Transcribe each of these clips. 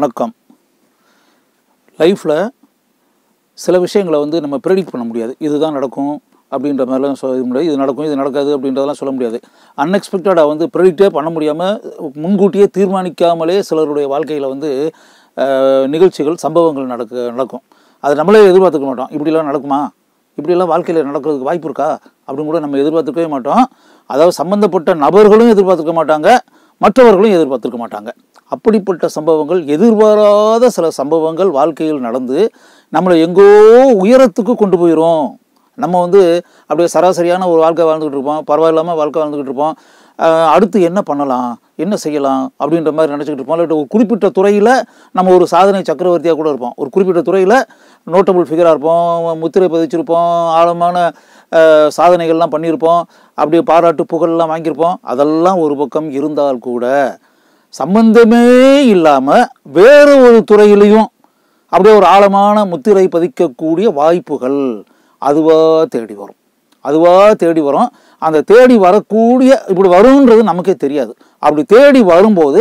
வணக்கம் லைஃப்பில் சில விஷயங்களை வந்து நம்ம ப்ரெடிக்ட் பண்ண முடியாது இதுதான் நடக்கும் அப்படின்ற மாதிரிலாம் சொல்ல முடியாது இது நடக்கும் இது நடக்காது அப்படின்றதெல்லாம் சொல்ல முடியாது அன்எக்ஸ்பெக்டடாக வந்து ப்ரெடிக்டே பண்ண முடியாமல் முன்கூட்டியே தீர்மானிக்காமலே சிலருடைய வாழ்க்கையில் வந்து நிகழ்ச்சிகள் சம்பவங்கள் நடக்க நடக்கும் அதை நம்மளே எதிர்பார்த்துக்க மாட்டோம் இப்படிலாம் நடக்குமா இப்படிலாம் வாழ்க்கையில் நடக்கிறதுக்கு வாய்ப்பு இருக்கா அப்படின்னு கூட நம்ம எதிர்பார்த்துக்கவே மாட்டோம் அதாவது சம்மந்தப்பட்ட நபர்களும் எதிர்பார்த்துக்க மாட்டாங்க மற்றவர்களும் எதிர்பார்த்துருக்க மாட்டாங்க அப்படிப்பட்ட சம்பவங்கள் எதிர்பாராத சில சம்பவங்கள் வாழ்க்கையில் நடந்து நம்மளை எங்கோ உயரத்துக்கு கொண்டு போயிடும் நம்ம வந்து அப்படியே சராசரியான ஒரு வாழ்க்கை வாழ்ந்துக்கிட்டு இருப்போம் பரவாயில்லாமல் வாழ்க்கை வாழ்ந்துக்கிட்டு இருப்போம் அடுத்து என்ன பண்ணலாம் என்ன செய்யலாம் அப்படின்ற மாதிரி நினச்சிக்கிட்டு இருப்போம் இல்லை ஒரு குறிப்பிட்ட துறையில் நம்ம ஒரு சாதனை சக்கரவர்த்தியாக கூட இருப்போம் ஒரு குறிப்பிட்ட துறையில் நோட்டபுள் ஃபிகராக இருப்போம் முத்திரை பதிச்சிருப்போம் ஆழமான சாதனைகள்லாம் பண்ணியிருப்போம் அப்படியே பாராட்டு புகழெல்லாம் வாங்கியிருப்போம் அதெல்லாம் ஒரு பக்கம் இருந்தால் கூட சம்பந்தமே இல்லாமல் வேறு ஒரு துறையிலையும் அப்படியே ஒரு ஆழமான முத்திரை பதிக்கக்கூடிய வாய்ப்புகள் அதுவாக தேடி வரும் அதுவாக தேடி வரும் அந்த தேடி வரக்கூடிய இப்படி வரும்ன்றது நமக்கே தெரியாது அப்படி தேடி வரும்போது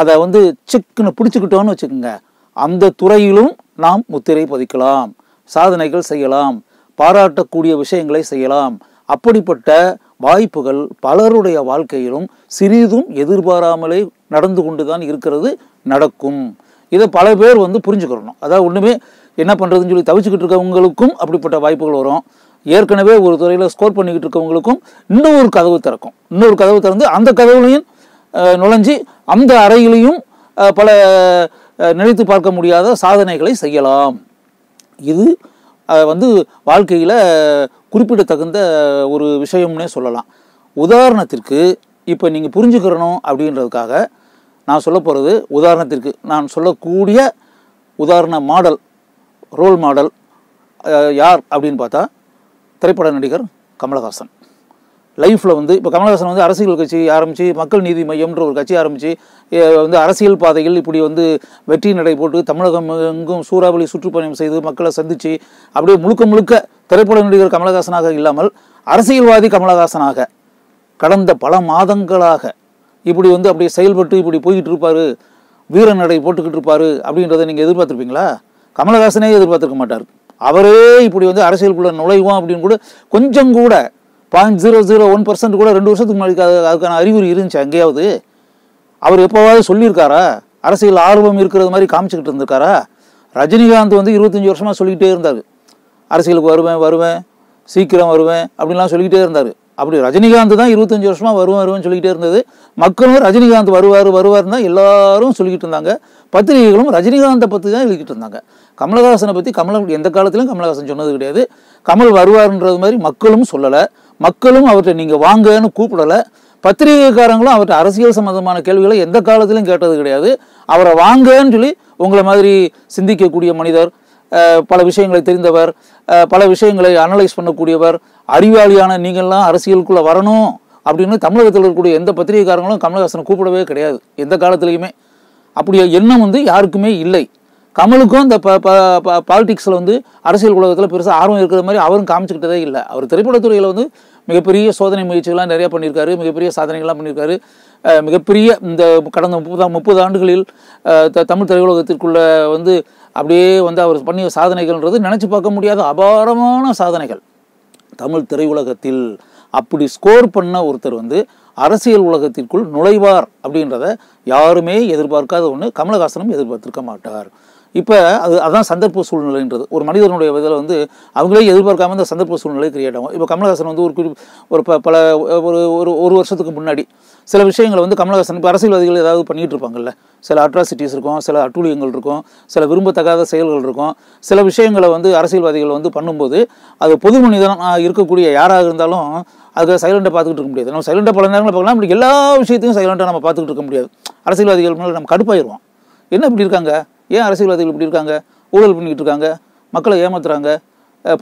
அதை வந்து சிக்குன்னு பிடிச்சிக்கிட்டோன்னு வச்சுக்கோங்க அந்த துறையிலும் நாம் முத்திரை பதிக்கலாம் சாதனைகள் செய்யலாம் பாராட்டக்கூடிய விஷயங்களை செய்யலாம் அப்படிப்பட்ட வாய்ப்புகள் பலருடைய வாழ்க்கையிலும் சிறிதும் எதிர்பாராமலே நடந்து கொண்டு தான் இருக்கிறது நடக்கும் இதை பல பேர் வந்து புரிஞ்சுக்கிறணும் அதாவது ஒன்றுமே என்ன பண்ணுறதுன்னு சொல்லி தவிச்சுக்கிட்டு இருக்கவங்களுக்கும் அப்படிப்பட்ட வாய்ப்புகள் வரும் ஏற்கனவே ஒரு துறையில் ஸ்கோர் பண்ணிக்கிட்டு இருக்கவங்களுக்கும் இன்னொரு கதவு திறக்கும் இன்னொரு கதவு திறந்து அந்த கதவுலையும் நுழைஞ்சி அந்த அறையிலையும் பல நினைத்து பார்க்க முடியாத சாதனைகளை செய்யலாம் இது வந்து வாழ்க்கையில் குறிப்பிடத்தகுந்த ஒரு விஷயம்னே சொல்லலாம் உதாரணத்திற்கு இப்போ நீங்கள் புரிஞ்சுக்கிறணும் அப்படின்றதுக்காக நான் சொல்ல போகிறது உதாரணத்திற்கு நான் சொல்லக்கூடிய உதாரண மாடல் ரோல் மாடல் யார் அப்படின்னு பார்த்தா திரைப்பட நடிகர் கமலஹாசன் லைஃப்பில் வந்து இப்போ கமலஹாசன் வந்து அரசியல் கட்சி ஆரம்பித்து மக்கள் நீதி மையம்ன்ற ஒரு கட்சி ஆரம்பித்து வந்து அரசியல் பாதையில் இப்படி வந்து வெற்றி நடை போட்டு தமிழகம் எங்கும் சூறாவளி சுற்றுப்பயணம் செய்து மக்களை சந்தித்து அப்படியே முழுக்க முழுக்க திரைப்பட நடிகர் கமலஹாசனாக இல்லாமல் அரசியல்வாதி கமலஹாசனாக கடந்த பல மாதங்களாக இப்படி வந்து அப்படியே செயல்பட்டு இப்படி போய்கிட்டு இருப்பார் வீர நடை போட்டுக்கிட்டு இருப்பார் அப்படின்றத நீங்கள் எதிர்பார்த்துருப்பீங்களா கமலஹாசனே எதிர்பார்த்துருக்க மாட்டார் அவரே இப்படி வந்து அரசியலுக்குள்ளே நுழைவோம் அப்படின்னு கூட கொஞ்சம் கூட point zero zero one percent கூட ரெண்டு வருஷத்துக்கு முன்னாடி அதுக்கான அறிகுறி இருந்துச்சு எங்கேயாவது அவர் எப்போவாவது சொல்லியிருக்காரா அரசியல் ஆர்வம் இருக்கிறது மாதிரி காமிச்சுக்கிட்டு இருந்திருக்காரா ரஜினிகாந்த் வந்து இருபத்தஞ்சி வருஷமாக சொல்லிக்கிட்டே இருந்தார் அரசியலுக்கு வருவேன் வருவேன் சீக்கிரம் வருவேன் அப்படின்லாம் சொல்லிக்கிட்டே இருந்தார் அப்படி ரஜினிகாந்த் தான் இருபத்தஞ்சி வருஷமாக வருவேன் வருவேன் சொல்லிக்கிட்டே இருந்தது மக்களும் ரஜினிகாந்த் வருவார் வருவார்னு தான் எல்லாரும் சொல்லிக்கிட்டு இருந்தாங்க பத்திரிகைகளும் ரஜினிகாந்தை பற்றி தான் எழுதிக்கிட்டு இருந்தாங்க கமலஹாசனை பற்றி கமல் எந்த காலத்திலும் கமலஹாசன் சொன்னது கிடையாது கமல் வருவார்ன்றது மாதிரி மக்களும் சொல்லலை மக்களும் அவர்கிட்ட நீங்கள் வாங்கன்னு கூப்பிடலை பத்திரிகைக்காரங்களும் அவர்கிட்ட அரசியல் சம்மந்தமான கேள்விகளை எந்த காலத்திலும் கேட்டது கிடையாது அவரை வாங்கன்னு சொல்லி உங்களை மாதிரி சிந்திக்கக்கூடிய மனிதர் பல விஷயங்களை தெரிந்தவர் பல விஷயங்களை அனலைஸ் பண்ணக்கூடியவர் அறிவாளியான நீங்கள்லாம் அரசியலுக்குள்ளே வரணும் அப்படின்னு தமிழகத்தில் இருக்கக்கூடிய எந்த பத்திரிகைக்காரங்களும் கமலஹாசனை கூப்பிடவே கிடையாது எந்த காலத்துலேயுமே அப்படிய எண்ணம் வந்து யாருக்குமே இல்லை கமலுக்கும் இந்த ப பாலிடிக்ஸில் வந்து அரசியல் உலகத்தில் பெருசாக ஆர்வம் இருக்கிற மாதிரி அவரும் காமிச்சிக்கிட்டதே இல்லை அவர் திரைப்படத்துறையில் வந்து மிகப்பெரிய சோதனை முயற்சிகள்லாம் நிறையா பண்ணியிருக்காரு மிகப்பெரிய சாதனைகள்லாம் பண்ணியிருக்காரு மிகப்பெரிய இந்த கடந்த முப்பது முப்பது ஆண்டுகளில் த தமிழ் திரையுலகத்திற்குள்ள வந்து அப்படியே வந்து அவர் பண்ணிய சாதனைகள்ன்றது நினச்சி பார்க்க முடியாத அபாரமான சாதனைகள் தமிழ் திரையுலகத்தில் அப்படி ஸ்கோர் பண்ண ஒருத்தர் வந்து அரசியல் உலகத்திற்குள் நுழைவார் அப்படின்றத யாருமே எதிர்பார்க்காத ஒன்று கமலஹாசனும் எதிர்பார்த்திருக்க மாட்டார் இப்போ அது அதுதான் சந்தர்ப்ப சூழ்நிலைன்றது ஒரு மனிதனுடைய இதில் வந்து அவங்களே எதிர்பார்க்காம அந்த சந்தர்ப்ப சூழ்நிலை கிரியேட் ஆகும் இப்போ கமலஹாசன் வந்து ஒரு குறி ஒரு பல ஒரு ஒரு ஒரு வருஷத்துக்கு முன்னாடி சில விஷயங்களை வந்து கமலஹாசன் இப்போ அரசியல்வாதிகள் ஏதாவது பண்ணிகிட்டு இருப்பாங்கல்ல சில அட்ராசிட்டிஸ் இருக்கும் சில அட்டூழியங்கள் இருக்கும் சில விரும்பத்தகாத செயல்கள் இருக்கும் சில விஷயங்களை வந்து அரசியல்வாதிகள் வந்து பண்ணும்போது அது பொது மனிதன் இருக்கக்கூடிய யாராக இருந்தாலும் அதுக்கு சைலண்ட்டாக பார்த்துக்கிட்டு இருக்க முடியாது நம்ம சைலண்டாக பல நேரங்களில் பார்க்கலாம் இப்படி எல்லா விஷயத்தையும் சைலண்ட்டாக நம்ம பார்த்துக்கிட்டு இருக்க முடியாது அரசியல்வாதிகள் மேலே நம்ம கடுப்பாயிடுவோம் என்ன இப்படி இருக்காங்க ஏன் அரசியல்வாதிகள் இப்படி இருக்காங்க ஊழல் பண்ணிக்கிட்டு இருக்காங்க மக்களை ஏமாத்துறாங்க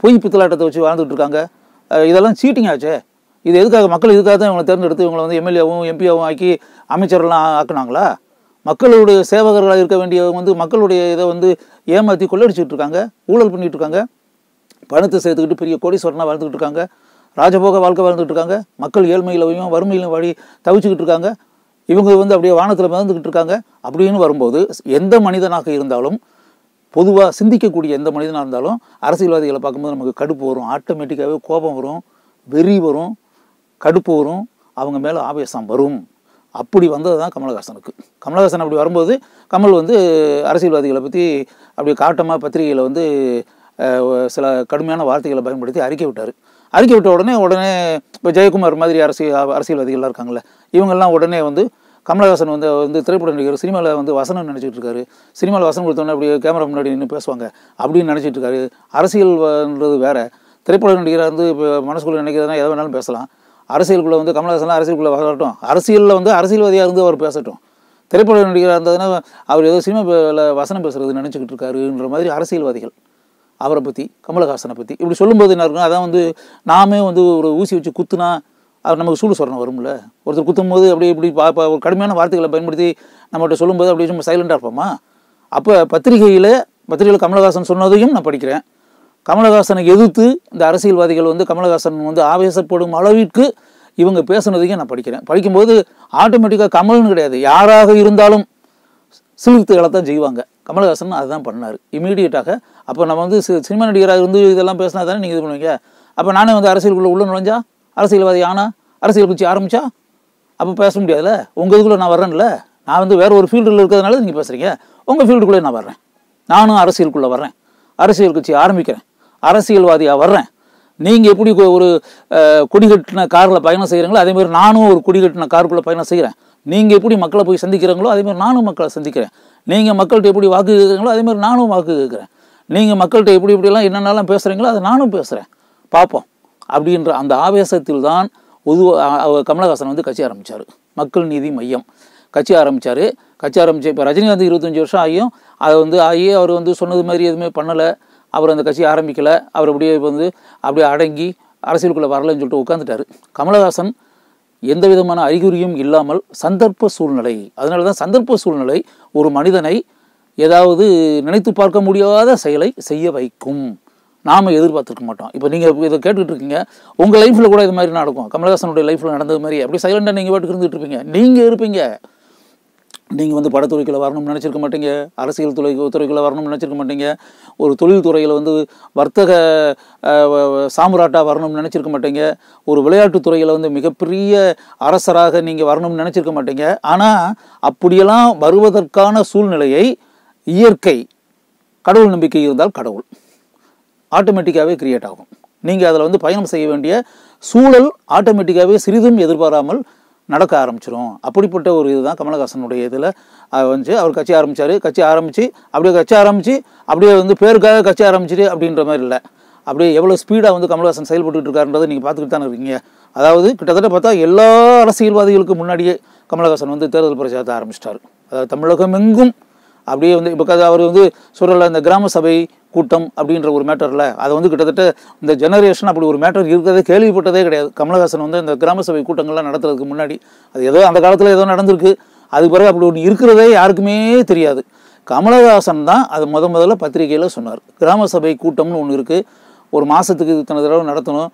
பொய் பித்தலாட்டத்தை வச்சு வாழ்ந்துகிட்டு இருக்காங்க இதெல்லாம் சீட்டிங் ஆச்சே இது எதுக்காக மக்கள் இதுக்காக தான் இவங்களை தேர்ந்தெடுத்து இவங்களை வந்து எம்எல்ஏவும் எம்பியாகவும் ஆக்கி அமைச்சர்கள்லாம் ஆக்குனாங்களா மக்களுடைய சேவகர்களாக இருக்க வேண்டியவங்க வந்து மக்களுடைய இதை வந்து ஏமாற்றி கொள்ளடிச்சுட்டு இருக்காங்க ஊழல் பண்ணிகிட்டு இருக்காங்க பணத்தை சேர்த்துக்கிட்டு பெரிய கோடீஸ்வரனாக வாழ்ந்துக்கிட்டு இருக்காங்க ராஜபோக வாழ்க்கை வாழ்ந்துட்டு இருக்காங்க மக்கள் ஏழ்மையிலையும் வறுமையிலும் வழி தவிச்சுக்கிட்டு இருக்காங்க இவங்க வந்து அப்படியே வானத்தில் மிதந்துக்கிட்டு இருக்காங்க அப்படின்னு வரும்போது எந்த மனிதனாக இருந்தாலும் பொதுவாக சிந்திக்கக்கூடிய எந்த மனிதனாக இருந்தாலும் அரசியல்வாதிகளை பார்க்கும்போது நமக்கு கடுப்பு வரும் ஆட்டோமேட்டிக்காகவே கோபம் வரும் வெறி வரும் கடுப்பு வரும் அவங்க மேலே ஆவேசம் வரும் அப்படி வந்தது தான் கமலஹாசனுக்கு கமலஹாசன் அப்படி வரும்போது கமல் வந்து அரசியல்வாதிகளை பற்றி அப்படி காட்டமாக பத்திரிகையில் வந்து சில கடுமையான வார்த்தைகளை பயன்படுத்தி அறிக்கை விட்டார் அறிக்கை விட்ட உடனே உடனே இப்போ ஜெயக்குமார் மாதிரி அரசியல் அரசியல்வாதிகள்லாம் இருக்காங்களே இவங்கெல்லாம் உடனே வந்து கமலஹாசன் வந்து வந்து திரைப்பட நடிகர் சினிமாவில் வந்து வசனம் நினச்சிட்டு இருக்காரு சினிமாவில் வசனம் கொடுத்தோன்னே அப்படி கேமரா முன்னாடி நின்று பேசுவாங்க அப்படின்னு நினச்சிட்டு இருக்காரு அரசியல்ன்றது வேறு திரைப்பட நடிகராக வந்து இப்போ மனசுக்குள்ளே நினைக்கிறதுனா எதை வேணாலும் பேசலாம் அரசியலுக்குள்ளே வந்து கமலஹாசன்லாம் அரசியலுக்குள்ளே வரட்டும் அரசியலில் வந்து அரசியல்வாதியாக இருந்து அவர் பேசட்டும் திரைப்பட நடிகராக இருந்ததுன்னா அவர் ஏதோ சினிமாவில் வசனம் பேசுகிறது நினச்சிக்கிட்டு இருக்காருன்ற மாதிரி அரசியல்வாதிகள் அவரை பற்றி கமலஹாசனை பற்றி இப்படி சொல்லும்போது என்ன இருக்கும் அதான் வந்து நாமே வந்து ஒரு ஊசி வச்சு குத்துனா அவர் நமக்கு சூடு சொரணம் வரும்ல ஒருத்தர் குத்தும் போது அப்படி இப்படி பா ஒரு கடுமையான வார்த்தைகளை பயன்படுத்தி நம்மகிட்ட சொல்லும்போது அப்படியே நம்ம சைலண்டாக இருப்போமா அப்போ பத்திரிகையில் பத்திரிகையில் கமலஹாசன் சொன்னதையும் நான் படிக்கிறேன் கமலஹாசனை எதிர்த்து இந்த அரசியல்வாதிகள் வந்து கமலஹாசன் வந்து ஆவேசப்படும் அளவிற்கு இவங்க பேசுனதையும் நான் படிக்கிறேன் படிக்கும்போது ஆட்டோமேட்டிக்காக கமல்னு கிடையாது யாராக இருந்தாலும் சிலிர்த்துகளை தான் செய்வாங்க கமலஹாசன் அதுதான் பண்ணார் இமீடியட்டாக அப்போ நம்ம வந்து சினிமா நடிகராக இருந்து இதெல்லாம் பேசினா தானே நீங்கள் இது பண்ணுவீங்க அப்போ நானே வந்து அரசியலுக்குள்ளே உள்ள நுழைஞ்சா அரசியல்வாதி ஆனால் அரசியல் கட்சி ஆரம்பித்தா அப்போ பேச முடியாதுல்ல உங்கள் இதுக்குள்ளே நான் வர்றேன்ல நான் வந்து வேறு ஒரு ஃபீல்டில் இருக்கிறதுனால நீங்கள் பேசுகிறீங்க உங்கள் ஃபீல்டுக்குள்ளே நான் வர்றேன் நானும் அரசியலுக்குள்ளே வர்றேன் அரசியல் கட்சி ஆரம்பிக்கிறேன் அரசியல்வாதியாக வர்றேன் நீங்கள் எப்படி ஒரு குடிகட்டின கட்டின காரில் பயணம் செய்கிறீங்களோ அதேமாதிரி நானும் ஒரு குடிகட்டின கட்டின காருக்குள்ளே பயணம் செய்கிறேன் நீங்கள் எப்படி மக்களை போய் சந்திக்கிறீங்களோ அதேமாதிரி நானும் மக்களை சந்திக்கிறேன் நீங்கள் மக்கள்கிட்ட எப்படி வாக்கு கேட்குறீங்களோ அதேமாதிரி நானும் வாக்கு கேட்குறேன் நீங்கள் மக்கள்கிட்ட எப்படி இப்படிலாம் என்னென்னலாம் பேசுகிறீங்களோ அதை நானும் பேசுகிறேன் பார்ப்போம் அப்படின்ற அந்த ஆவேசத்தில் தான் உது கமலஹாசன் வந்து கட்சி ஆரம்பித்தார் மக்கள் நீதி மையம் கட்சி ஆரம்பித்தார் கட்சி ஆரம்பித்த இப்போ ரஜினிகாந்த் இருபத்தஞ்சி வருஷம் ஆகியும் அதை வந்து ஆகி அவர் வந்து சொன்னது மாதிரி எதுவுமே பண்ணலை அவர் அந்த கட்சியை ஆரம்பிக்கலை அவர் அப்படியே வந்து அப்படியே அடங்கி அரசியலுக்குள்ளே வரலன்னு சொல்லிட்டு உட்காந்துட்டார் கமலஹாசன் எந்த விதமான அறிகுறியும் இல்லாமல் சந்தர்ப்ப சூழ்நிலை அதனால தான் சந்தர்ப்ப சூழ்நிலை ஒரு மனிதனை ஏதாவது நினைத்து பார்க்க முடியாத செயலை செய்ய வைக்கும் நாம் எதிர்பார்த்துருக்க மாட்டோம் இப்போ நீங்கள் இதை கேட்டுக்கிட்டு இருக்கீங்க உங்கள் லைஃப்பில் கூட இது மாதிரி நடக்கும் கமலஹாசனுடைய லைஃப்பில் நடந்தது மாதிரி அப்படி சைலண்டாக நீங்கள் பாட்டுக்கு இருந்துகிட்டு இருப்பீங்க நீங்கள் இருப்பீங்க நீங்கள் வந்து படத்துறைக்குள்ளே வரணும்னு நினச்சிருக்க மாட்டீங்க அரசியல் துறை துறைக்குள்ளே வரணும்னு நினச்சிருக்க மாட்டீங்க ஒரு தொழில் துறையில் வந்து வர்த்தக சாம்ராட்டாக வரணும்னு நினச்சிருக்க மாட்டீங்க ஒரு விளையாட்டு துறையில் வந்து மிகப்பெரிய அரசராக நீங்கள் வரணும்னு நினச்சிருக்க மாட்டீங்க ஆனால் அப்படியெல்லாம் வருவதற்கான சூழ்நிலையை இயற்கை கடவுள் நம்பிக்கை இருந்தால் கடவுள் ஆட்டோமேட்டிக்காகவே கிரியேட் ஆகும் நீங்கள் அதில் வந்து பயணம் செய்ய வேண்டிய சூழல் ஆட்டோமேட்டிக்காகவே சிறிதும் எதிர்பாராமல் நடக்க ஆரம்பிச்சிடும் அப்படிப்பட்ட ஒரு இதுதான் கமலஹாசனுடைய இதில் வந்து அவர் கட்சி ஆரம்பித்தார் கட்சி ஆரம்பித்து அப்படியே கட்சி ஆரம்பித்து அப்படியே வந்து பேருக்காக கட்சி ஆரம்பிச்சிட்டு அப்படின்ற மாதிரி இல்லை அப்படியே எவ்வளோ ஸ்பீடாக வந்து கமல்ஹாசன் செயல்பட்டு இருக்காருன்றதை நீங்கள் பார்த்துக்கிட்டு தானே இருக்கீங்க அதாவது கிட்டத்தட்ட பார்த்தா எல்லா அரசியல்வாதிகளுக்கும் முன்னாடியே கமலஹாசன் வந்து தேர்தல் பிரச்சாரத்தை ஆரம்பிச்சிட்டார் அதாவது தமிழகம் எங்கும் அப்படியே வந்து இப்போ அவர் வந்து சூழலில் இந்த கிராம சபை கூட்டம் அப்படின்ற ஒரு மேட்டரில் அதை வந்து கிட்டத்தட்ட இந்த ஜெனரேஷன் அப்படி ஒரு மேட்டர் இருக்கிறதே கேள்விப்பட்டதே கிடையாது கமலஹாசன் வந்து இந்த கிராம சபை கூட்டங்கள்லாம் நடத்துறதுக்கு முன்னாடி அது ஏதோ அந்த காலத்தில் ஏதோ நடந்திருக்கு அதுக்கு பிறகு அப்படி ஒன்று இருக்கிறதே யாருக்குமே தெரியாது கமலஹாசன் தான் அது முத முதல்ல பத்திரிகையில் சொன்னார் கிராம சபை கூட்டம்னு ஒன்று இருக்குது ஒரு மாதத்துக்கு இத்தனை தடவை நடத்தணும்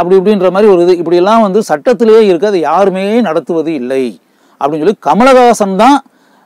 அப்படி இப்படின்ற மாதிரி ஒரு இது இப்படியெல்லாம் வந்து சட்டத்திலேயே இருக்குது அதை யாருமே நடத்துவது இல்லை அப்படின்னு சொல்லி கமலஹாசன் தான்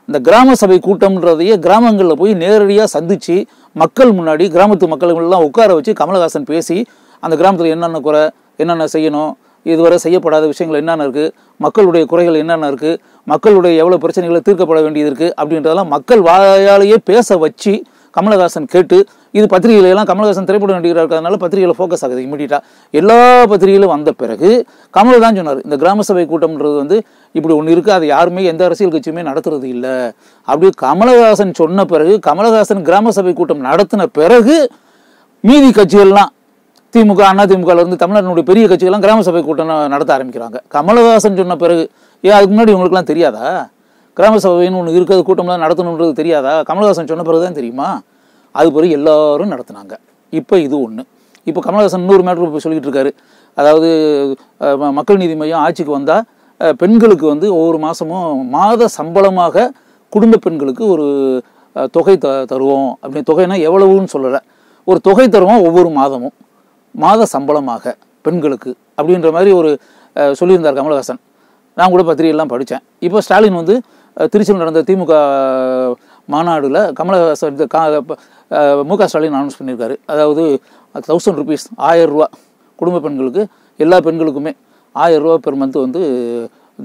இந்த கிராம சபை கூட்டம்ன்றதையே கிராமங்களில் போய் நேரடியாக சந்தித்து மக்கள் முன்னாடி கிராமத்து மக்கள்லாம் உட்கார வச்சு கமலஹாசன் பேசி அந்த கிராமத்தில் என்னென்ன குறை என்னென்ன செய்யணும் இதுவரை செய்யப்படாத விஷயங்கள் என்னென்ன இருக்குது மக்களுடைய குறைகள் என்னென்ன இருக்குது மக்களுடைய எவ்வளோ பிரச்சனைகளை தீர்க்கப்பட வேண்டியது இருக்குது அப்படின்றதெல்லாம் மக்கள் வாயாலேயே பேச வச்சு கமலஹாசன் கேட்டு இது எல்லாம் கமலஹாசன் திரைப்பட நடிகராக இருக்கிறதுனால பத்திரிகையில் ஃபோக்கஸ் ஆகுது இமீடியட்டாக எல்லா பத்திரிகையிலும் வந்த பிறகு கமல் தான் சொன்னார் இந்த கிராம சபை கூட்டம்ன்றது வந்து இப்படி ஒன்று இருக்குது அதை யாருமே எந்த அரசியல் கட்சியுமே நடத்துறது இல்லை அப்படி கமலஹாசன் சொன்ன பிறகு கமலஹாசன் கிராம சபை கூட்டம் நடத்தின பிறகு மீதி கட்சிகள்லாம் திமுக அண்ணா திமுகலேருந்து தமிழ்நாட்டினுடைய பெரிய கட்சிகள்லாம் கிராம சபை கூட்டம் நடத்த ஆரம்பிக்கிறாங்க கமலஹாசன் சொன்ன பிறகு ஏன் அதுக்கு முன்னாடி உங்களுக்குலாம் தெரியாதா கிராம சபைன்னு ஒன்று இருக்கிறது கூட்டம்லாம் நடத்தணுன்றது தெரியாதா கமல்ஹாசன் சொன்ன பிறகு தான் தெரியுமா அது பிறகு எல்லாரும் நடத்தினாங்க இப்போ இது ஒன்று இப்போ கமல்ஹாசன் இன்னொரு மேட்ரு சொல்லிகிட்டு இருக்காரு அதாவது மக்கள் நீதி மையம் ஆட்சிக்கு வந்தால் பெண்களுக்கு வந்து ஒவ்வொரு மாதமும் மாத சம்பளமாக குடும்ப பெண்களுக்கு ஒரு தொகை த தருவோம் அப்படின்னு தொகைனா எவ்வளவுன்னு சொல்லலை ஒரு தொகை தருவோம் ஒவ்வொரு மாதமும் மாத சம்பளமாக பெண்களுக்கு அப்படின்ற மாதிரி ஒரு சொல்லியிருந்தார் கமலஹாசன் நான் கூட பத்திரிகையெல்லாம் படித்தேன் இப்போ ஸ்டாலின் வந்து திருச்சியில் நடந்த திமுக மாநாடில் கமலஹாசன் கா மு க ஸ்டாலின் அனௌன்ஸ் பண்ணியிருக்காரு அதாவது தௌசண்ட் ருபீஸ் ஆயரூவா குடும்ப பெண்களுக்கு எல்லா பெண்களுக்குமே ஆயரூவா பெர் மந்த் வந்து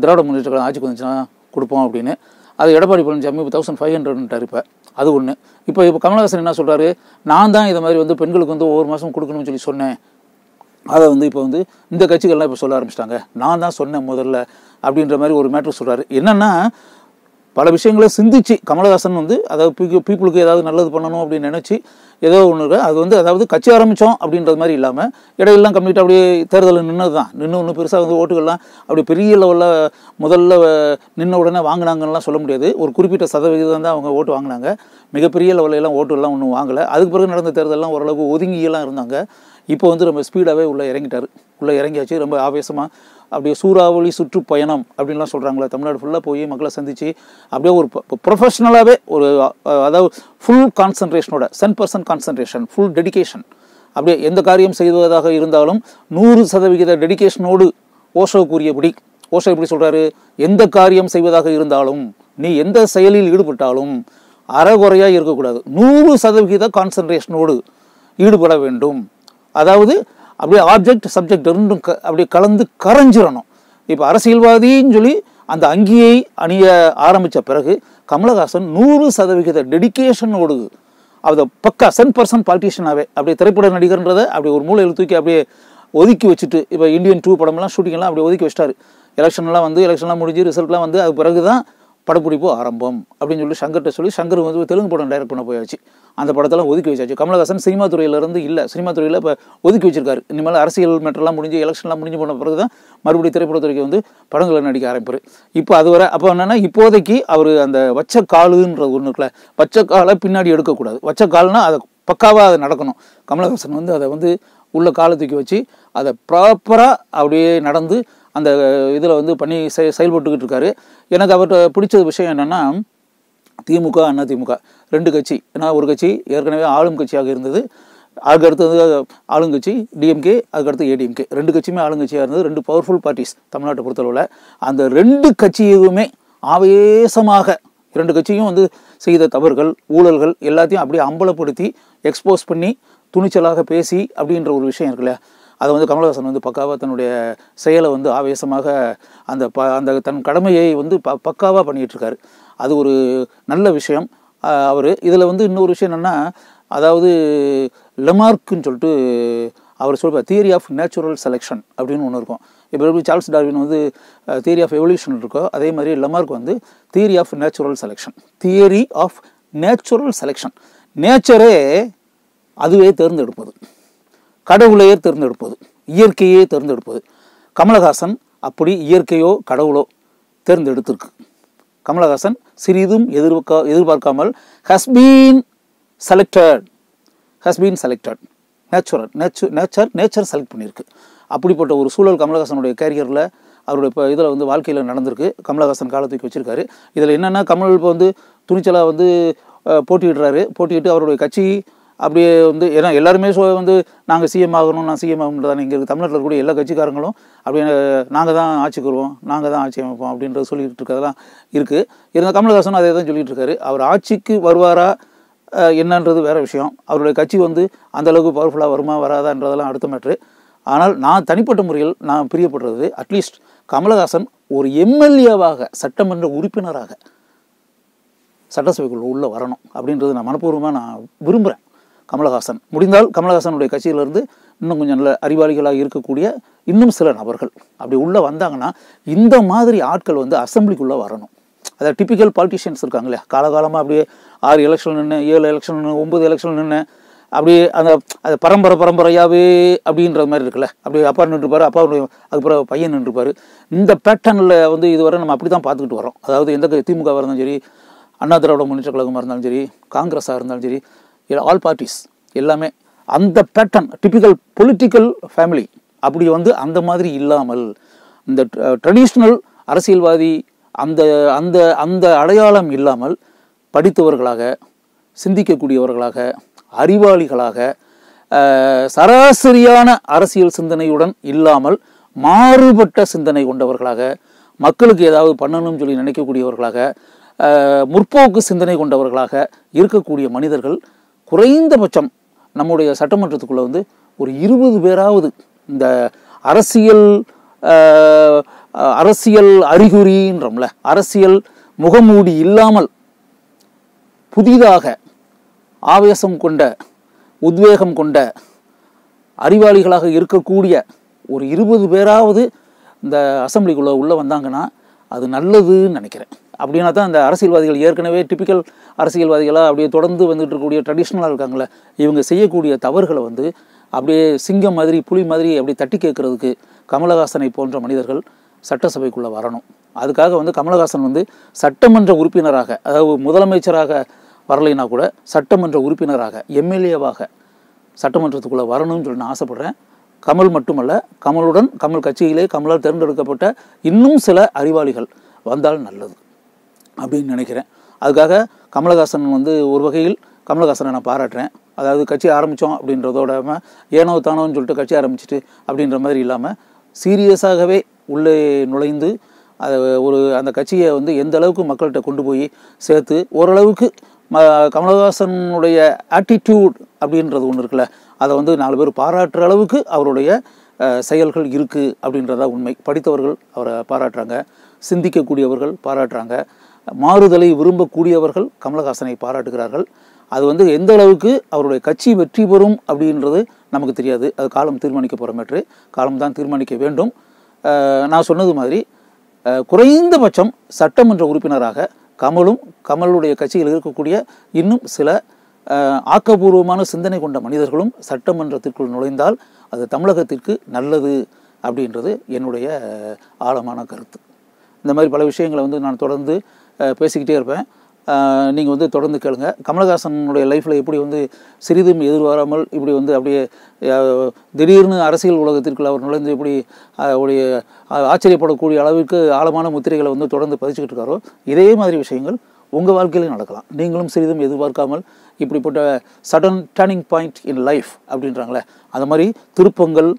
திராவிட முன்னேற்ற கழகம் ஆட்சிக்கு வந்துச்சுன்னா கொடுப்போம் அப்படின்னு அது எடப்பாடி பழனிசாமி இப்போ தௌசண்ட் ஃபைவ் ஹண்ட்ரட்ன்ட்டார் இப்போ அது ஒன்று இப்போ இப்போ கமலஹாசன் என்ன சொல்கிறாரு நான் தான் இதை மாதிரி வந்து பெண்களுக்கு வந்து ஒவ்வொரு மாதம் கொடுக்கணும்னு சொல்லி சொன்னேன் அதை வந்து இப்போ வந்து இந்த கட்சிகள்லாம் இப்போ சொல்ல ஆரம்பிச்சிட்டாங்க நான் தான் சொன்னேன் முதல்ல அப்படின்ற மாதிரி ஒரு மேட்ரு சொல்கிறாரு என்னென்னா பல விஷயங்களை சிந்திச்சு கமலஹாசன் வந்து அதாவது பீப்புளுக்கு ஏதாவது நல்லது பண்ணணும் அப்படின்னு நினச்சி ஏதோ ஒன்று அது வந்து அதாவது கட்சி ஆரம்பித்தோம் அப்படின்றது மாதிரி இல்லாமல் இடையெல்லாம் கம்ப்ளீட்டாக அப்படியே தேர்தலில் நின்றது தான் நின்று ஒன்று பெருசாக வந்து ஓட்டுகள்லாம் அப்படி பெரிய லெவலில் முதல்ல நின்ன உடனே வாங்கினாங்கலாம் சொல்ல முடியாது ஒரு குறிப்பிட்ட சதவிகிதம் தான் அவங்க ஓட்டு வாங்கினாங்க மிகப்பெரிய லெவலெல்லாம் ஓட்டுலாம் ஒன்றும் வாங்கலை அதுக்கு பிறகு நடந்த தேர்தலெலாம் ஓரளவுக்கு ஒதுங்கியெல்லாம் இருந்தாங்க இப்போ வந்து ரொம்ப ஸ்பீடாகவே உள்ளே இறங்கிட்டார் உள்ளே இறங்கியாச்சு ரொம்ப ஆவேசமாக அப்படியே சூறாவளி சுற்றுப்பயணம் அப்படின்லாம் சொல்கிறாங்களே தமிழ்நாடு ஃபுல்லாக போய் மக்களை சந்தித்து அப்படியே ஒரு ப்ரொஃபஷ்னலாகவே ஒரு அதாவது ஃபுல் கான்சன்ட்ரேஷனோட சென் பர்சன்ட் கான்சன்ட்ரேஷன் ஃபுல் டெடிக்கேஷன் அப்படியே எந்த காரியம் செய்வதாக இருந்தாலும் நூறு சதவிகித டெடிக்கேஷனோடு ஓஷோ கூறியபடி ஓஷோ எப்படி சொல்கிறாரு எந்த காரியம் செய்வதாக இருந்தாலும் நீ எந்த செயலில் ஈடுபட்டாலும் அறகுறையாக இருக்கக்கூடாது நூறு சதவிகித கான்சன்ட்ரேஷனோடு ஈடுபட வேண்டும் அதாவது அப்படியே ஆப்ஜெக்ட் சப்ஜெக்ட் ரெண்டும் க அப்படியே கலந்து கரைஞ்சிடணும் இப்போ அரசியல்வாதின்னு சொல்லி அந்த அங்கியை அணிய ஆரம்பித்த பிறகு கமலஹாசன் நூறு சதவிகித டெடிக்கேஷனோடு அவர் பக்கா சென் பர்சன் பாலிட்டிஷியனாகவே அப்படியே திரைப்பட நடிகர்ன்றதை அப்படி ஒரு மூலையில் தூக்கி அப்படியே ஒதுக்கி வச்சுட்டு இப்போ இந்தியன் டூ படம்லாம் ஷூட்டிங்லாம் அப்படி ஒதுக்கி வச்சிட்டாரு எலெக்ஷன்லாம் வந்து எலெக்ஷன்லாம் முடிஞ்சு ரிசல்ட்லாம் வந்து அது பிறகு தான் படப்பிடிப்பு ஆரம்பம் அப்படின்னு சொல்லி சங்கர்கிட்ட சொல்லி சங்கர் வந்து தெலுங்கு படம் டைரக்ட் பண்ண போயாச்சு அந்த படத்தெல்லாம் ஒதுக்கி வச்சாச்சு கமலஹாசன் சினிமா துறையிலேருந்து இல்லை சினிமா துறையில் இப்போ ஒதுக்கி வச்சிருக்காரு இனிமேல் அரசியல் மேட்டர்லாம் முடிஞ்சு எலெக்ஷன்லாம் முடிஞ்சு போன பிறகு தான் மறுபடியும் திரைப்படத்துறைக்கு வந்து படங்களை நடிக்க ஆரம்பிப்பார் இப்போ அது வர அப்போ என்னென்னா இப்போதைக்கு அவர் அந்த வச்ச காலுன்ற ஒன்று இருக்கல வச்ச காலை பின்னாடி எடுக்கக்கூடாது வச்ச கால்னால் அதை பக்காவாக அதை நடக்கணும் கமலஹாசன் வந்து அதை வந்து உள்ள காலை தூக்கி வச்சு அதை ப்ராப்பராக அப்படியே நடந்து அந்த இதில் வந்து பண்ணி செய் செயல்பட்டுக்கிட்டு இருக்காரு எனக்கு அவர்கிட்ட பிடிச்ச விஷயம் என்னென்னா திமுக அண்ணா திமுக ரெண்டு கட்சி ஏன்னா ஒரு கட்சி ஏற்கனவே ஆளும் கட்சியாக இருந்தது அதுக்கடுத்தது ஆளுங்கட்சி டிஎம்கே அதுக்கடுத்து ஏடிஎம்கே ரெண்டு கட்சியுமே ஆளுங்கட்சியாக இருந்தது ரெண்டு பவர்ஃபுல் பார்ட்டிஸ் தமிழ்நாட்டை பொறுத்தளவில் அந்த ரெண்டு கட்சியுமே ஆவேசமாக இரண்டு கட்சியும் வந்து செய்த தவறுகள் ஊழல்கள் எல்லாத்தையும் அப்படியே அம்பலப்படுத்தி எக்ஸ்போஸ் பண்ணி துணிச்சலாக பேசி அப்படின்ற ஒரு விஷயம் இருக்குல்ல அதை வந்து கமலஹாசன் வந்து பக்காவாக தன்னுடைய செயலை வந்து ஆவேசமாக அந்த ப அந்த தன் கடமையை வந்து ப பக்காவாக பண்ணிகிட்ருக்காரு அது ஒரு நல்ல விஷயம் அவர் இதில் வந்து இன்னொரு விஷயம் என்னென்னா அதாவது லெமார்க்குன்னு சொல்லிட்டு அவர் சொல்வார் தியரி ஆஃப் நேச்சுரல் செலெக்ஷன் அப்படின்னு ஒன்று இருக்கும் இப்போ எப்படி சார்ல்ஸ் டார்வின் வந்து தியரி ஆஃப் எவல்யூஷன் இருக்கோ அதே மாதிரி லெமார்க் வந்து theory of natural selection theory of natural selection நேச்சரே அதுவே தேர்ந்தெடுப்பது கடவுளையே தேர்ந்தெடுப்பது இயற்கையே தேர்ந்தெடுப்பது கமலஹாசன் அப்படி இயற்கையோ கடவுளோ தேர்ந்தெடுத்திருக்கு கமலஹாசன் சிறிதும் எதிர்பார்க்க எதிர்பார்க்காமல் has been selected has been selected natural நேச்சு நேச்சர் நேச்சர் செலக்ட் பண்ணியிருக்கு அப்படிப்பட்ட ஒரு சூழல் கமலஹாசனுடைய கேரியரில் அவருடைய இப்போ இதில் வந்து வாழ்க்கையில் நடந்திருக்கு கமலஹாசன் காலத்துக்கு வச்சுருக்காரு இதில் என்னென்னா கமல் இப்போ வந்து துணிச்சலாக வந்து போட்டியிடுறாரு போட்டியிட்டு அவருடைய கட்சி அப்படி வந்து ஏன்னா எல்லாருமே ஸோ வந்து நாங்கள் சிஎம் ஆகணும் நான் சிஎம் ஆகணும் தானே இங்கே தமிழ்நாட்டில் இருக்கக்கூடிய எல்லா கட்சிக்காரங்களும் அப்படி நாங்கள் தான் ஆட்சிக்கு வருவோம் நாங்கள் தான் ஆட்சி அமைப்போம் அப்படின்றது சொல்லிக்கிட்டு இருக்கிறதெல்லாம் இருக்குது இருந்தால் கமலஹாசனும் அதே தான் சொல்லிகிட்டு இருக்காரு அவர் ஆட்சிக்கு வருவாரா என்னன்றது வேறு விஷயம் அவருடைய கட்சி வந்து அந்தளவுக்கு பவர்ஃபுல்லாக வருமா வராதான்றதெல்லாம் அடுத்த மேட்ரு ஆனால் நான் தனிப்பட்ட முறையில் நான் பிரியப்படுறது அட்லீஸ்ட் கமலஹாசன் ஒரு எம்எல்ஏவாக சட்டமன்ற உறுப்பினராக சட்டசபைக்குள்ளே உள்ளே வரணும் அப்படின்றது நான் மனப்பூர்வமாக நான் விரும்புகிறேன் கமலஹாசன் முடிந்தால் கமலஹாசனுடைய கட்சியிலிருந்து இன்னும் கொஞ்சம் நல்ல அறிவாளிகளாக இருக்கக்கூடிய இன்னும் சில நபர்கள் அப்படி உள்ளே வந்தாங்கன்னா இந்த மாதிரி ஆட்கள் வந்து அசம்பிளிக்குள்ளே வரணும் அதாவது டிப்பிக்கல் பாலிட்டிஷியன்ஸ் இருக்காங்க இல்லையா காலகாலமாக அப்படியே ஆறு எலெக்ஷன் நின்று ஏழு எலெக்ஷன் நின்று ஒம்பது எலெக்ஷன் நின்று அப்படியே அந்த அது பரம்பரை பரம்பரையாகவே அப்படின்ற மாதிரி இருக்குல்ல அப்படியே அப்பா நின்றுப்பார் அப்பா அதுக்கப்புறம் பையன் நின்றுப்பார் இந்த பேட்டர்னில் வந்து இதுவரை நம்ம அப்படி தான் பார்த்துக்கிட்டு வரோம் அதாவது எந்த திமுகவாக இருந்தாலும் சரி அண்ணா திராவிட முன்னேற்ற கழகமாக இருந்தாலும் சரி காங்கிரஸாக இருந்தாலும் சரி ஆல் பார்ட்டிஸ் எல்லாமே அந்த பேட்டர்ன் டிப்பிக்கல் பொலிட்டிக்கல் ஃபேமிலி அப்படி வந்து அந்த மாதிரி இல்லாமல் இந்த ட்ரெடிஷ்னல் அரசியல்வாதி அந்த அந்த அந்த அடையாளம் இல்லாமல் படித்தவர்களாக சிந்திக்கக்கூடியவர்களாக அறிவாளிகளாக சராசரியான அரசியல் சிந்தனையுடன் இல்லாமல் மாறுபட்ட சிந்தனை கொண்டவர்களாக மக்களுக்கு ஏதாவது பண்ணணும்னு சொல்லி நினைக்கக்கூடியவர்களாக முற்போக்கு சிந்தனை கொண்டவர்களாக இருக்கக்கூடிய மனிதர்கள் குறைந்தபட்சம் நம்முடைய சட்டமன்றத்துக்குள்ளே வந்து ஒரு இருபது பேராவது இந்த அரசியல் அரசியல் அறிகுறின்றோம்ல அரசியல் முகமூடி இல்லாமல் புதிதாக ஆவேசம் கொண்ட உத்வேகம் கொண்ட அறிவாளிகளாக இருக்கக்கூடிய ஒரு இருபது பேராவது இந்த அசம்பிளிக்குள்ளே உள்ளே வந்தாங்கன்னா அது நல்லதுன்னு நினைக்கிறேன் அப்படின்னா தான் அந்த அரசியல்வாதிகள் ஏற்கனவே டிப்பிக்கல் அரசியல்வாதிகளாக அப்படியே தொடர்ந்து வந்துட்டு இருக்கக்கூடிய ட்ரெடிஷ்னலாக இருக்காங்களே இவங்க செய்யக்கூடிய தவறுகளை வந்து அப்படியே சிங்கம் மாதிரி புலி மாதிரி அப்படி தட்டி கேட்குறதுக்கு கமலஹாசனை போன்ற மனிதர்கள் சட்டசபைக்குள்ளே வரணும் அதுக்காக வந்து கமலஹாசன் வந்து சட்டமன்ற உறுப்பினராக அதாவது முதலமைச்சராக வரலைன்னா கூட சட்டமன்ற உறுப்பினராக எம்எல்ஏவாக சட்டமன்றத்துக்குள்ளே வரணும்னு சொல்லி நான் ஆசைப்பட்றேன் கமல் மட்டுமல்ல கமலுடன் கமல் கட்சியிலே கமலால் தேர்ந்தெடுக்கப்பட்ட இன்னும் சில அறிவாளிகள் வந்தால் நல்லது அப்படின்னு நினைக்கிறேன் அதுக்காக கமலஹாசன் வந்து ஒரு வகையில் கமலஹாசனை நான் பாராட்டுறேன் அதாவது கட்சி ஆரம்பித்தோம் அப்படின்றதோட ஏனோ தானோன்னு சொல்லிட்டு கட்சி ஆரம்பிச்சிட்டு அப்படின்ற மாதிரி இல்லாமல் சீரியஸாகவே உள்ளே நுழைந்து அதை ஒரு அந்த கட்சியை வந்து எந்த அளவுக்கு மக்கள்கிட்ட கொண்டு போய் சேர்த்து ஓரளவுக்கு ம கமலஹாசனுடைய ஆட்டிடியூட் அப்படின்றது ஒன்று இருக்குல்ல அதை வந்து நாலு பேர் பாராட்டுற அளவுக்கு அவருடைய செயல்கள் இருக்குது அப்படின்றதா உண்மை படித்தவர்கள் அவரை பாராட்டுறாங்க சிந்திக்கக்கூடியவர்கள் பாராட்டுறாங்க மாறுதலை விரும்பக்கூடியவர்கள் கமலஹாசனை பாராட்டுகிறார்கள் அது வந்து எந்த அளவுக்கு அவருடைய கட்சி வெற்றி பெறும் அப்படின்றது நமக்கு தெரியாது அது காலம் தீர்மானிக்க போகிறமேற்று காலம் தான் தீர்மானிக்க வேண்டும் நான் சொன்னது மாதிரி குறைந்தபட்சம் சட்டமன்ற உறுப்பினராக கமலும் கமலுடைய கட்சியில் இருக்கக்கூடிய இன்னும் சில ஆக்கப்பூர்வமான சிந்தனை கொண்ட மனிதர்களும் சட்டமன்றத்திற்குள் நுழைந்தால் அது தமிழகத்திற்கு நல்லது அப்படின்றது என்னுடைய ஆழமான கருத்து இந்த மாதிரி பல விஷயங்களை வந்து நான் தொடர்ந்து பேசிக்கிட்டே இருப்பேன் நீங்கள் வந்து தொடர்ந்து கேளுங்க கமலஹாசனுடைய லைஃப்பில் எப்படி வந்து சிறிதும் எதிர்வாராமல் இப்படி வந்து அப்படியே திடீர்னு அரசியல் உலகத்திற்குள்ள அவர் நுழைந்து இப்படி அவருடைய ஆச்சரியப்படக்கூடிய அளவிற்கு ஆழமான முத்திரைகளை வந்து தொடர்ந்து பதிச்சுக்கிட்டு இருக்காரோ இதே மாதிரி விஷயங்கள் உங்கள் வாழ்க்கையிலையும் நடக்கலாம் நீங்களும் சிறிதும் எதிர்பார்க்காமல் இப்படிப்பட்ட sudden turning point in life அப்படின்றாங்களே அந்த மாதிரி திருப்பங்கள்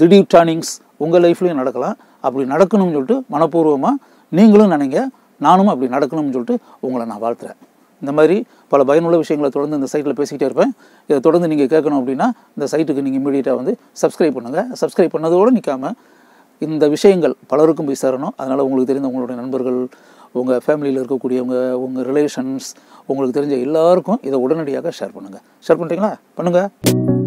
திடீர் டேர்னிங்ஸ் உங்கள் லைஃப்லேயும் நடக்கலாம் அப்படி நடக்கணும்னு சொல்லிட்டு மனப்பூர்வமாக நீங்களும் நினைங்க நானும் அப்படி நடக்கணும்னு சொல்லிட்டு உங்களை நான் வாழ்த்துறேன் இந்த மாதிரி பல பயனுள்ள விஷயங்களை தொடர்ந்து இந்த சைட்டில் பேசிக்கிட்டே இருப்பேன் இதை தொடர்ந்து நீங்கள் கேட்கணும் அப்படின்னா இந்த சைட்டுக்கு நீங்கள் இமீடியட்டாக வந்து சப்ஸ்கிரைப் பண்ணுங்கள் சப்ஸ்கிரைப் பண்ணதோடு நிற்காமல் இந்த விஷயங்கள் பலருக்கும் போய் சேரணும் அதனால் உங்களுக்கு தெரிந்த உங்களுடைய நண்பர்கள் உங்கள் ஃபேமிலியில் இருக்கக்கூடியவங்க உங்கள் ரிலேஷன்ஸ் உங்களுக்கு தெரிஞ்ச எல்லாருக்கும் இதை உடனடியாக ஷேர் பண்ணுங்கள் ஷேர் பண்ணுறீங்களா பண்ணுங்கள்